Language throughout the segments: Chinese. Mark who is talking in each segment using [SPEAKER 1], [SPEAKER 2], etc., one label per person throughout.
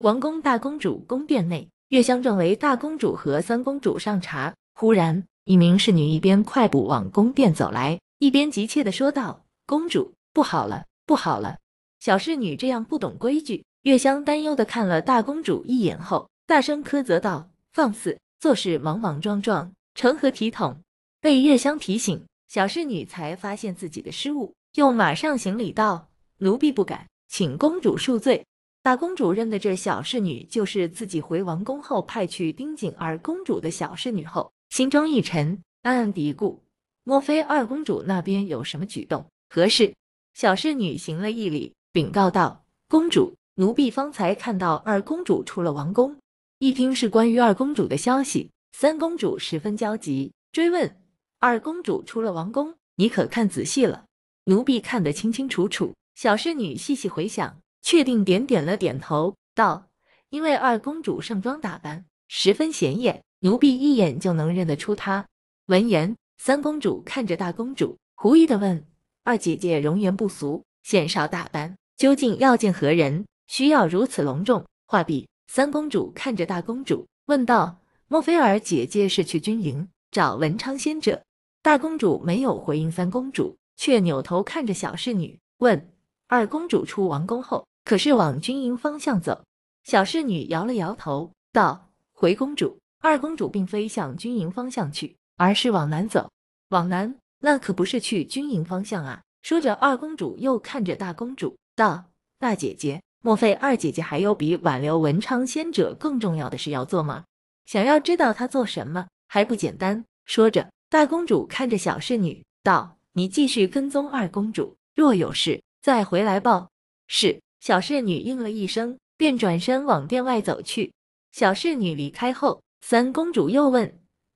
[SPEAKER 1] 王宫大公主宫殿内，月香正为大公主和三公主上茶。忽然，一名侍女一边快步往宫殿走来，一边急切地说道：“公主，不好了，不好了！”小侍女这样不懂规矩，月香担忧地看了大公主一眼后，大声苛责道：“放肆，做事莽莽撞撞，成何体统？”被月香提醒，小侍女才发现自己的失误，又马上行礼道：“奴婢不敢，请公主恕罪。”大公主认得这小侍女，就是自己回王宫后派去盯紧二公主的小侍女后，心中一沉，暗暗嘀咕：莫非二公主那边有什么举动？何事？小侍女行了一礼，禀告道：“公主，奴婢方才看到二公主出了王宫。”一听是关于二公主的消息，三公主十分焦急，追问：“二公主出了王宫，你可看仔细了？”奴婢看得清清楚楚。小侍女细细回想。确定，点点了点头，道：“因为二公主盛装打扮，十分显眼，奴婢一眼就能认得出她。”闻言，三公主看着大公主，狐疑的问：“二姐姐容颜不俗，鲜少打扮，究竟要见何人？需要如此隆重？”话毕，三公主看着大公主，问道：“莫非二姐姐是去军营找文昌仙者？”大公主没有回应，三公主却扭头看着小侍女，问：“二公主出王宫后？”可是往军营方向走，小侍女摇了摇头，道：“回公主，二公主并非向军营方向去，而是往南走。往南，那可不是去军营方向啊。”说着，二公主又看着大公主，道：“大姐姐，莫非二姐姐还有比挽留文昌仙者更重要的事要做吗？想要知道她做什么，还不简单？”说着，大公主看着小侍女，道：“你继续跟踪二公主，若有事再回来报。”是。小侍女应了一声，便转身往殿外走去。小侍女离开后，三公主又问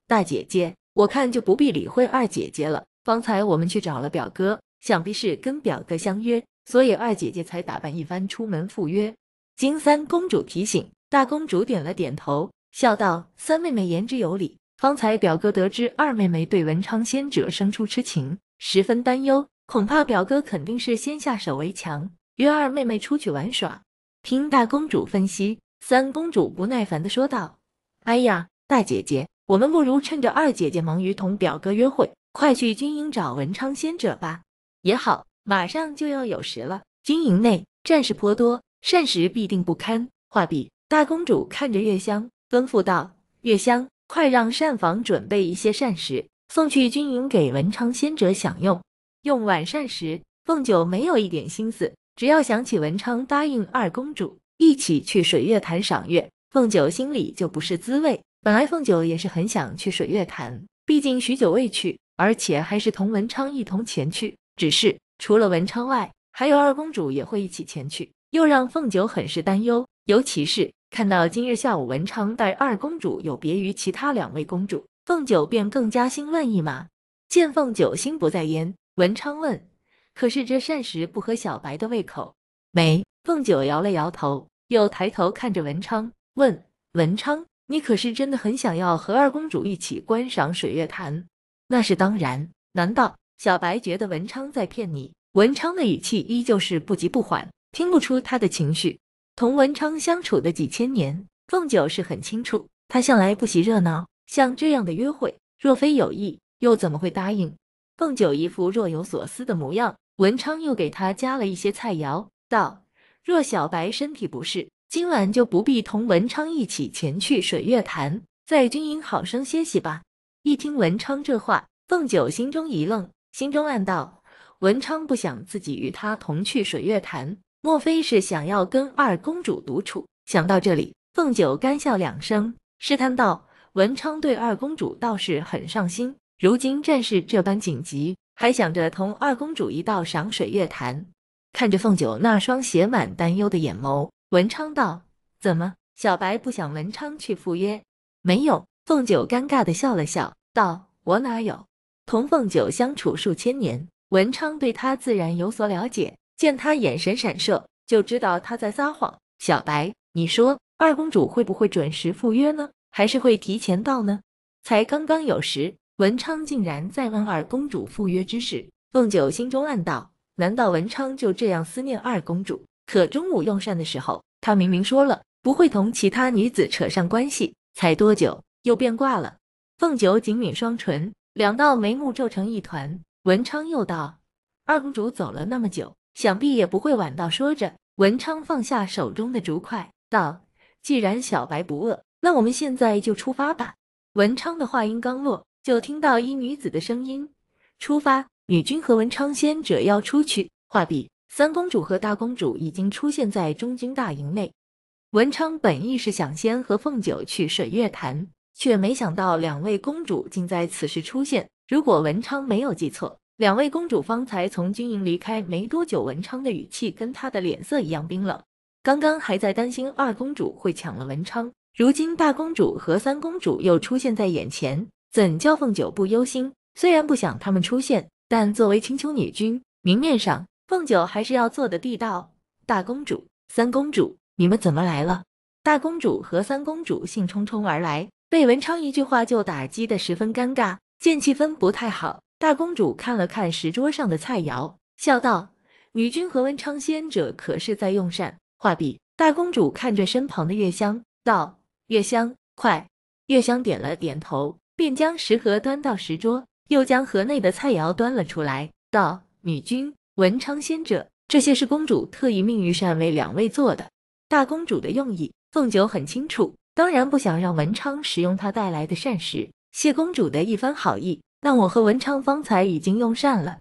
[SPEAKER 1] 大姐姐：“我看就不必理会二姐姐了。方才我们去找了表哥，想必是跟表哥相约，所以二姐姐才打扮一番出门赴约。”金三公主提醒大公主，点了点头，笑道：“三妹妹言之有理。方才表哥得知二妹妹对文昌仙者生出痴情，十分担忧，恐怕表哥肯定是先下手为强。”约二妹妹出去玩耍，听大公主分析。三公主不耐烦地说道：“哎呀，大姐姐，我们不如趁着二姐姐忙于同表哥约会，快去军营找文昌仙者吧。也好，马上就要有时了。军营内战事颇多，膳食必定不堪。”画毕，大公主看着月香，吩咐道：“月香，快让膳房准备一些膳食，送去军营给文昌仙者享用。”用晚膳时，凤九没有一点心思。只要想起文昌答应二公主一起去水月潭赏月，凤九心里就不是滋味。本来凤九也是很想去水月潭，毕竟许久未去，而且还是同文昌一同前去。只是除了文昌外，还有二公主也会一起前去，又让凤九很是担忧。尤其是看到今日下午文昌带二公主有别于其他两位公主，凤九便更加心乱意马。见凤九心不在焉，文昌问。可是这膳食不合小白的胃口。没，凤九摇了摇头，又抬头看着文昌，问：“文昌，你可是真的很想要和二公主一起观赏水月潭？”那是当然。难道小白觉得文昌在骗你？文昌的语气依旧是不急不缓，听不出他的情绪。同文昌相处的几千年，凤九是很清楚，他向来不喜热闹，像这样的约会，若非有意，又怎么会答应？凤九一副若有所思的模样。文昌又给他加了一些菜肴，道：“若小白身体不适，今晚就不必同文昌一起前去水月潭，在军营好生歇息吧。”一听文昌这话，凤九心中一愣，心中暗道：“文昌不想自己与他同去水月潭，莫非是想要跟二公主独处？”想到这里，凤九干笑两声，试探道：“文昌对二公主倒是很上心，如今战事这般紧急。”还想着同二公主一道赏水月潭，看着凤九那双写满担忧的眼眸，文昌道：“怎么，小白不想文昌去赴约？”“没有。”凤九尴尬的笑了笑，道：“我哪有？”同凤九相处数千年，文昌对他自然有所了解，见他眼神闪烁，就知道他在撒谎。小白，你说二公主会不会准时赴约呢？还是会提前到呢？才刚刚有时。文昌竟然在问二公主赴约之事，凤九心中暗道：难道文昌就这样思念二公主？可中午用膳的时候，他明明说了不会同其他女子扯上关系，才多久又变卦了？凤九紧抿双唇，两道眉目皱成一团。文昌又道：“二公主走了那么久，想必也不会晚到。”说着，文昌放下手中的竹筷，道：“既然小白不饿，那我们现在就出发吧。”文昌的话音刚落。就听到一女子的声音：“出发，女君和文昌仙者要出去。”画笔，三公主和大公主已经出现在中军大营内。文昌本意是想先和凤九去水月潭，却没想到两位公主竟在此时出现。如果文昌没有记错，两位公主方才从军营离开没多久。文昌的语气跟她的脸色一样冰冷。刚刚还在担心二公主会抢了文昌，如今大公主和三公主又出现在眼前。怎叫凤九不忧心？虽然不想他们出现，但作为青丘女君，明面上凤九还是要做的地道。大公主、三公主，你们怎么来了？大公主和三公主兴冲冲而来，被文昌一句话就打击的十分尴尬。见气氛不太好，大公主看了看石桌上的菜肴，笑道：“女君和文昌仙者可是在用膳？”话毕，大公主看着身旁的月香，道：“月香，快！”月香点了点头。便将食盒端到石桌，又将盒内的菜肴端了出来，道：“女君，文昌仙者，这些是公主特意命御膳为两位做的。大公主的用意，凤九很清楚，当然不想让文昌使用她带来的膳食。谢公主的一番好意，但我和文昌方才已经用膳了。”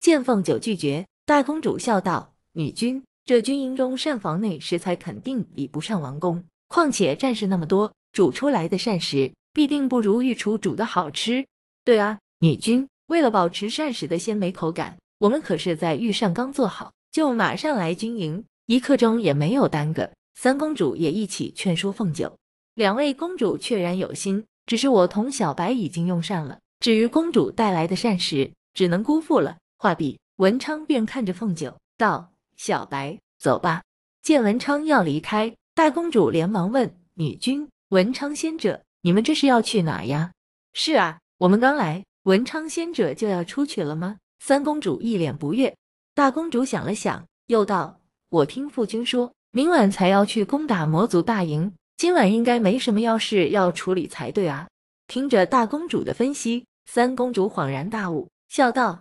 [SPEAKER 1] 见凤九拒绝，大公主笑道：“女君，这军营中膳房内食材肯定比不上王宫，况且战士那么多，煮出来的膳食。”必定不如御厨煮的好吃。对啊，女君，为了保持膳食的鲜美口感，我们可是在御膳刚做好就马上来军营，一刻钟也没有耽搁。三公主也一起劝说凤九，两位公主确然有心，只是我同小白已经用膳了，至于公主带来的膳食，只能辜负了。画笔，文昌便看着凤九道：“小白，走吧。”见文昌要离开，大公主连忙问：“女君，文昌仙者？”你们这是要去哪呀？是啊，我们刚来，文昌仙者就要出去了吗？三公主一脸不悦。大公主想了想，又道：“我听父君说明晚才要去攻打魔族大营，今晚应该没什么要事要处理才对啊。”听着大公主的分析，三公主恍然大悟，笑道：“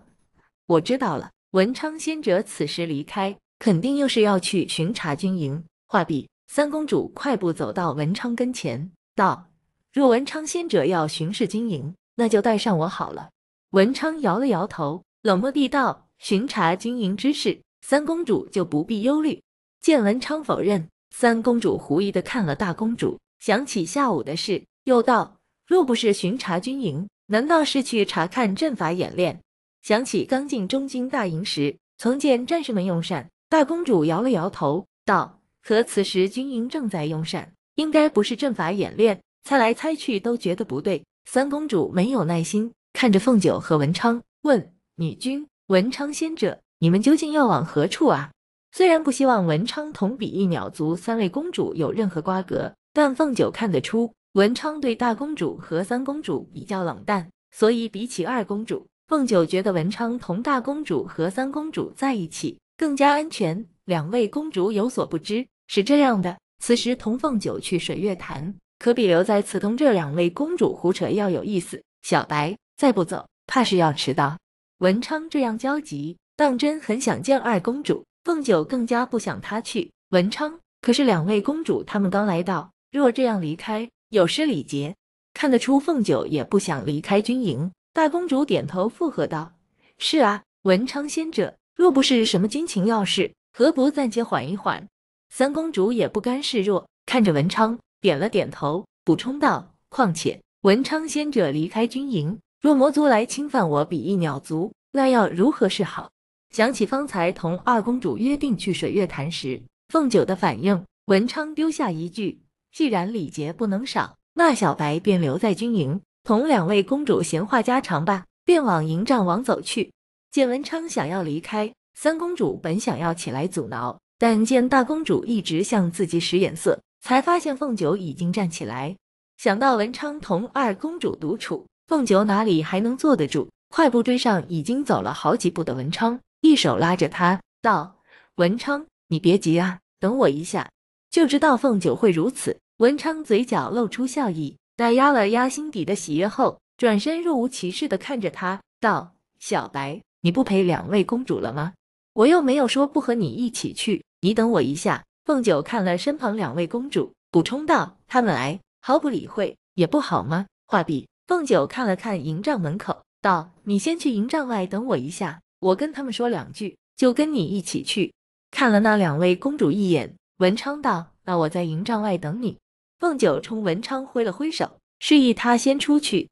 [SPEAKER 1] 我知道了，文昌仙者此时离开，肯定又是要去巡查军营。”话毕，三公主快步走到文昌跟前，道。若文昌先者要巡视军营，那就带上我好了。文昌摇了摇头，冷漠地道：“巡查军营之事，三公主就不必忧虑。”见文昌否认，三公主狐疑地看了大公主，想起下午的事，又道：“若不是巡查军营，难道是去查看阵法演练？”想起刚进中军大营时，曾见战士们用膳，大公主摇了摇头，道：“可此时军营正在用膳，应该不是阵法演练。”猜来猜去都觉得不对，三公主没有耐心，看着凤九和文昌问女君文昌仙者，你们究竟要往何处啊？虽然不希望文昌同比翼鸟族三位公主有任何瓜葛，但凤九看得出文昌对大公主和三公主比较冷淡，所以比起二公主，凤九觉得文昌同大公主和三公主在一起更加安全。两位公主有所不知，是这样的，此时同凤九去水月潭。可比留在此同这两位公主胡扯要有意思。小白，再不走，怕是要迟到。文昌这样焦急，当真很想见二公主。凤九更加不想他去。文昌，可是两位公主他们刚来到，若这样离开，有失礼节。看得出凤九也不想离开军营。大公主点头附和道：“是啊，文昌仙者，若不是什么军情要事，何不暂且缓一缓？”三公主也不甘示弱，看着文昌。点了点头，补充道：“况且文昌仙者离开军营，若魔族来侵犯我比翼鸟族，那要如何是好？”想起方才同二公主约定去水月潭时，凤九的反应，文昌丢下一句：“既然礼节不能少，那小白便留在军营，同两位公主闲话家常吧。”便往营帐往走去。见文昌想要离开，三公主本想要起来阻挠，但见大公主一直向自己使眼色。才发现凤九已经站起来，想到文昌同二公主独处，凤九哪里还能坐得住？快步追上已经走了好几步的文昌，一手拉着他道：“文昌，你别急啊，等我一下。”就知道凤九会如此。文昌嘴角露出笑意，在压了压心底的喜悦后，转身若无其事的看着他道：“小白，你不陪两位公主了吗？我又没有说不和你一起去，你等我一下。”凤九看了身旁两位公主，补充道：“他们来毫不理会，也不好吗？”话毕，凤九看了看营帐门口，道：“你先去营帐外等我一下，我跟他们说两句，就跟你一起去。”看了那两位公主一眼，文昌道：“那我在营帐外等你。”凤九冲文昌挥了挥手，示意他先出去。